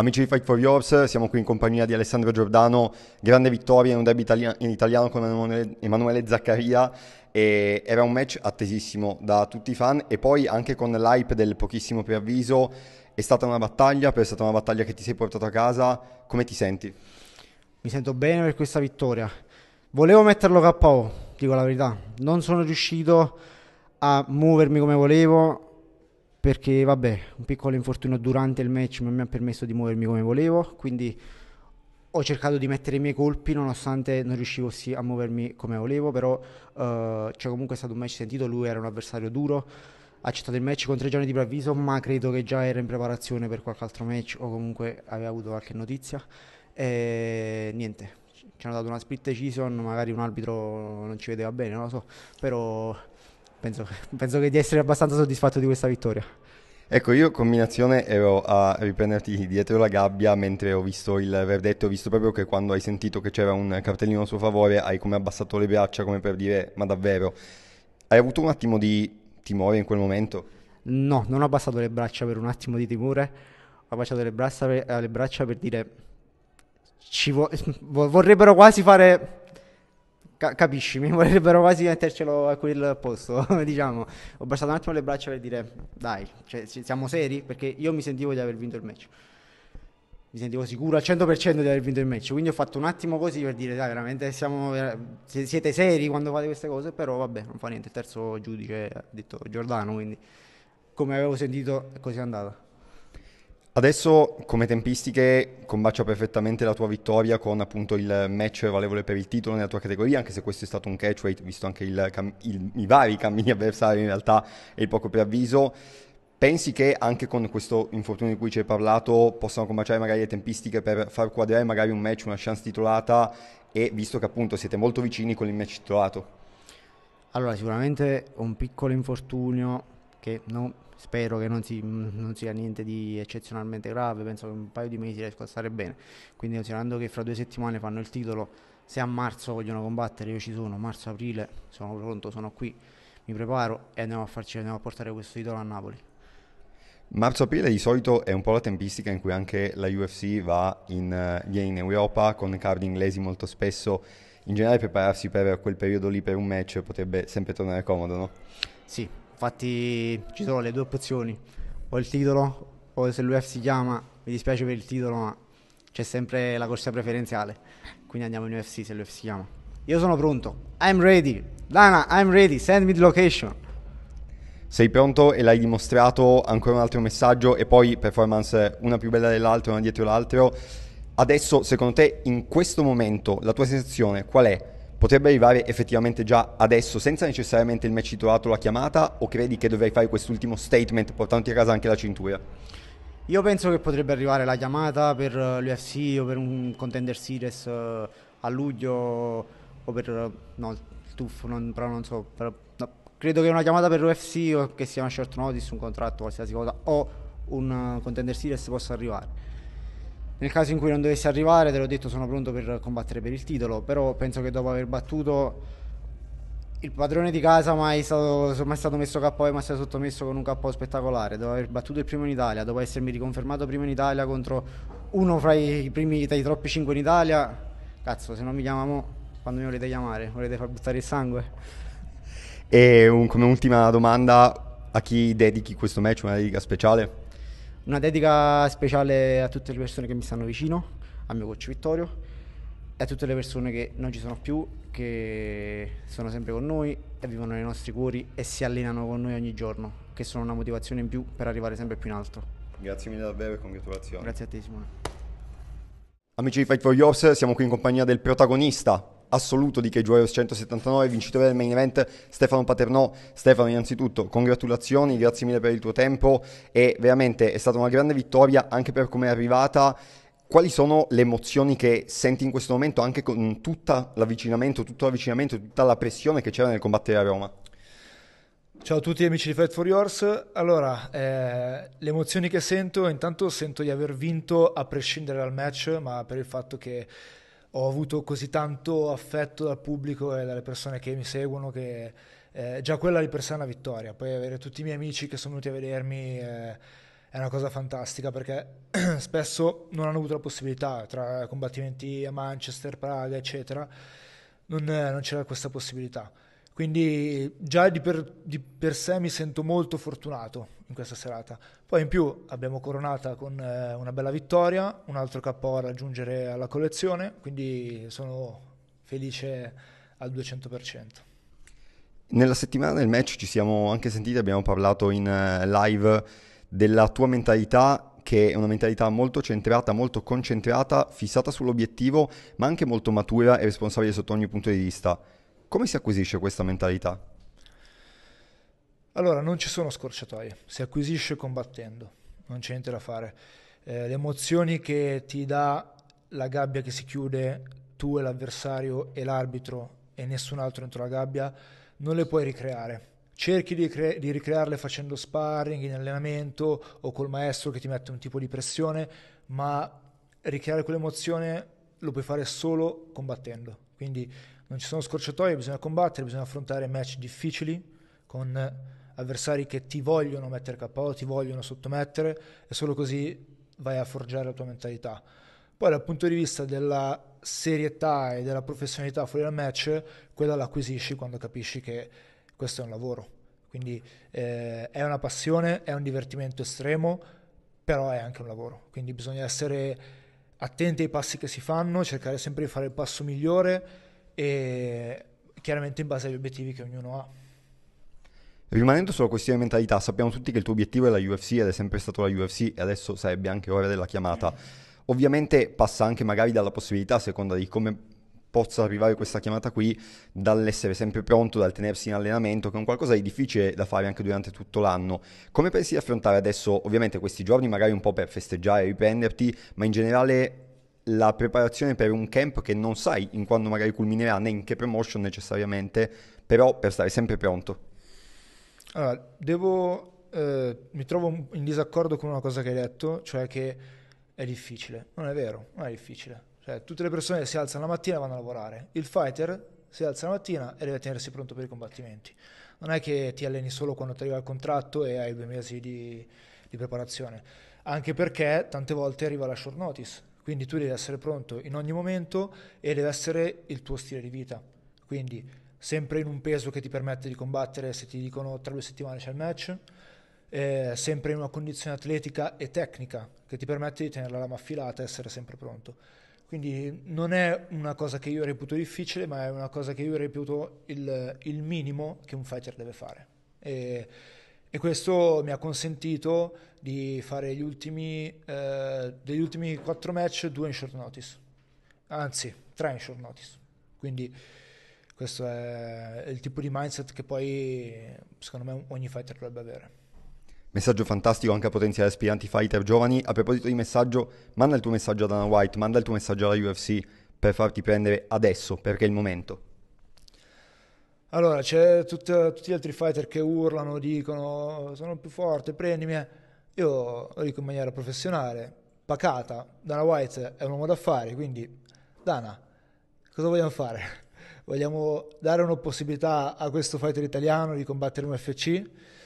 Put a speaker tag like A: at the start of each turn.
A: Amici di Fight for Yours, siamo qui in compagnia di Alessandro Giordano, grande vittoria in un derby in italiano con Emanuele, Emanuele Zaccaria e era un match attesissimo da tutti i fan e poi anche con l'hype del pochissimo preavviso è stata una battaglia, però è stata una battaglia che
B: ti sei portato a casa, come ti senti? Mi sento bene per questa vittoria, volevo metterlo KO, dico la verità, non sono riuscito a muovermi come volevo, perché vabbè, un piccolo infortunio durante il match non mi ha permesso di muovermi come volevo, quindi ho cercato di mettere i miei colpi nonostante non riuscivo sì, a muovermi come volevo, però uh, cioè comunque stato un match sentito, lui era un avversario duro, ha accettato il match con tre giorni di preavviso, ma credo che già era in preparazione per qualche altro match o comunque aveva avuto qualche notizia. E niente, ci hanno dato una split decision, magari un arbitro non ci vedeva bene, non lo so, però penso, penso di essere abbastanza soddisfatto di questa vittoria.
A: Ecco, io in combinazione ero a riprenderti dietro la gabbia mentre ho visto il verdetto, ho visto proprio che quando hai sentito che c'era un cartellino a suo favore hai come abbassato le braccia come per dire ma davvero. Hai avuto un attimo di timore in
B: quel momento? No, non ho abbassato le braccia per un attimo di timore, ho abbassato le braccia per, le braccia per dire ci vo- vorrebbero quasi fare Ca- capisci, mi vorrebbero quasi mettercelo a quel posto, diciamo. Ho bastato un attimo le braccia per dire, dai, cioè, siamo seri? Perché io mi sentivo di aver vinto il match. Mi sentivo sicuro al 100% di aver vinto il match, quindi ho fatto un attimo così per dire, dai, veramente siamo, siete seri quando fate queste cose, però vabbè, non fa niente, il terzo giudice ha detto Giordano, quindi come avevo sentito è così andata.
A: Adesso come tempistiche combacia perfettamente la tua vittoria con appunto il match valevole per il titolo nella tua categoria, anche se questo è stato un catch rate, visto anche il il, i vari cammini avversari in realtà e il poco preavviso. Pensi che anche con questo infortunio di cui ci hai parlato possano combaciare magari le tempistiche per far quadrare magari un match, una chance titolata e visto che appunto siete molto vicini con il match titolato?
B: Allora sicuramente un piccolo infortunio che non, spero che non, si, non, sia niente di eccezionalmente grave, penso che un paio di mesi riesco a stare bene, quindi considerando che fra due settimane fanno il titolo, se a marzo vogliono combattere io ci sono, marzo-aprile sono pronto, sono qui, mi preparo e andiamo a, farci, andiamo a portare questo titolo a Napoli.
A: Marzo-aprile di solito è un po' la tempistica in cui anche la UFC va in, viene eh, in Europa con card inglesi molto spesso. In generale prepararsi per quel periodo lì per un match potrebbe sempre tornare comodo, no?
B: Sì, Infatti ci sono le due opzioni, o il titolo o se l'UF si chiama, mi dispiace per il titolo ma c'è sempre la corsa preferenziale, quindi andiamo in UFC se l'UF si chiama. Io sono pronto, I'm ready, Lana, I'm ready, send me the location.
A: Sei pronto e l'hai dimostrato, ancora un altro messaggio e poi performance una più bella dell'altra, una dietro l'altro. Adesso secondo te in questo momento la tua sensazione qual è? potrebbe arrivare effettivamente già adesso senza necessariamente il match titolato la chiamata o credi che dovrei fare quest'ultimo statement portandoti a casa anche la cintura?
B: Io penso che potrebbe arrivare la chiamata per eh, l'UFC o per un contender series eh, a luglio o per eh, no, il tuff, non, però non so, però, no, credo che una chiamata per l'UFC o che sia una short notice, un contratto, qualsiasi cosa o un contender series possa arrivare. Nel caso in cui non dovesse arrivare, te l'ho detto, sono pronto per combattere per il titolo, però penso che dopo aver battuto il padrone di casa mai stato, mai stato messo KO ma è stato sottomesso con un KO spettacolare. Dopo aver battuto il primo in Italia, dopo essermi riconfermato primo in Italia contro uno fra i primi tra i troppi 5 in Italia. Cazzo, se non mi chiamano quando mi volete chiamare, volete far buttare il sangue.
A: E un, come ultima domanda, a chi dedichi questo match una dedica speciale?
B: Una dedica speciale a tutte le persone che mi stanno vicino, al mio coach Vittorio e a tutte le persone che non ci sono più, che sono sempre con noi e vivono nei nostri cuori e si allenano con noi ogni giorno, che sono una motivazione in più per arrivare sempre più in alto. Grazie mille davvero e congratulazioni. Grazie a te Simone. Amici di Fight for Yours,
A: siamo qui in compagnia del protagonista assoluto di KJOS 179, vincitore del main event Stefano Paternò. Stefano, innanzitutto congratulazioni, grazie mille per il tuo tempo e veramente è stata una grande vittoria anche per come è arrivata. Quali sono le emozioni che senti in questo momento anche con tutto l'avvicinamento, tutto l'avvicinamento, tutta la pressione che c'era nel combattere a Roma?
C: Ciao a tutti amici di Fight for Yours, allora eh, le emozioni che sento, intanto sento di aver vinto a prescindere dal match, ma per il fatto che ho avuto così tanto affetto dal pubblico e dalle persone che mi seguono che eh, già quella di per sé è una vittoria. Poi avere tutti i miei amici che sono venuti a vedermi eh, è una cosa fantastica perché spesso non hanno avuto la possibilità tra combattimenti a Manchester, Praga, eccetera, non, non c'era questa possibilità. Quindi già di per, di per, sé mi sento molto fortunato in questa serata. Poi in più abbiamo coronata con eh, una bella vittoria, un altro KO a raggiungere alla collezione, quindi sono felice al 200%.
A: Nella settimana del match ci siamo anche sentiti, abbiamo parlato in eh, live della tua mentalità che è una mentalità molto centrata, molto concentrata, fissata sull'obiettivo, ma anche molto matura e responsabile sotto ogni punto di vista. Come si acquisisce questa mentalità?
C: Allora, non ci sono scorciatoie, si acquisisce combattendo, non c'è niente da fare. Eh, le emozioni che ti dà la gabbia che si chiude, tu e l'avversario e l'arbitro e nessun altro dentro la gabbia, non le puoi ricreare. Cerchi di, cre- di ricrearle facendo sparring, in allenamento o col maestro che ti mette un tipo di pressione, ma ricreare quell'emozione lo puoi fare solo combattendo. Quindi non ci sono scorciatoie, bisogna combattere, bisogna affrontare match difficili con avversari che ti vogliono mettere KO, ti vogliono sottomettere e solo così vai a forgiare la tua mentalità. Poi dal punto di vista della serietà e della professionalità fuori dal match, quella l'acquisisci quando capisci che questo è un lavoro. Quindi eh, è una passione, è un divertimento estremo, però è anche un lavoro. Quindi bisogna essere attenti ai passi che si fanno, cercare sempre di fare il passo migliore e chiaramente in base agli obiettivi che ognuno ha.
A: Rimanendo sulla questione di mentalità, sappiamo tutti che il tuo obiettivo è la UFC ed è sempre stato la UFC e adesso sarebbe anche ora della chiamata. Ovviamente passa anche magari dalla possibilità, a seconda di come possa arrivare questa chiamata qui dall'essere sempre pronto, dal tenersi in allenamento, che è un qualcosa di difficile da fare anche durante tutto l'anno. Come pensi di affrontare adesso, ovviamente questi giorni magari un po' per festeggiare, riprenderti, ma in generale la preparazione per un camp che non sai in quando magari culminerà né in che promotion necessariamente, però per stare sempre pronto?
C: Allora, devo, eh, mi trovo in disaccordo con una cosa che hai detto, cioè che è difficile. Non è vero, non è difficile cioè, tutte le persone si alzano la mattina e vanno a lavorare. Il fighter si alza la mattina e deve tenersi pronto per i combattimenti. Non è che ti alleni solo quando ti arriva il contratto e hai due mesi di, di preparazione. Anche perché tante volte arriva la short notice. Quindi tu devi essere pronto in ogni momento e deve essere il tuo stile di vita. Quindi sempre in un peso che ti permette di combattere se ti dicono tra due settimane c'è il match, eh, sempre in una condizione atletica e tecnica che ti permette di tenere la lama affilata e essere sempre pronto. Quindi non è una cosa che io reputo difficile, ma è una cosa che io reputo il, il minimo che un fighter deve fare. E, e, questo mi ha consentito di fare gli ultimi, eh, degli ultimi quattro match due in short notice, anzi tre in short notice. Quindi questo è il tipo di mindset che poi secondo me ogni fighter dovrebbe avere.
A: Messaggio fantastico anche a potenziali aspiranti fighter giovani. A proposito di messaggio, manda il tuo messaggio a Dana White, manda il tuo messaggio alla UFC per farti prendere adesso, perché è il momento.
C: Allora, c'è tut- tutti gli altri fighter che urlano, dicono sono più forte, prendimi. Io lo dico in maniera professionale, pacata. Dana White è un uomo d'affari, quindi Dana, cosa vogliamo fare? Vogliamo dare una possibilità a questo fighter italiano di combattere un UFC?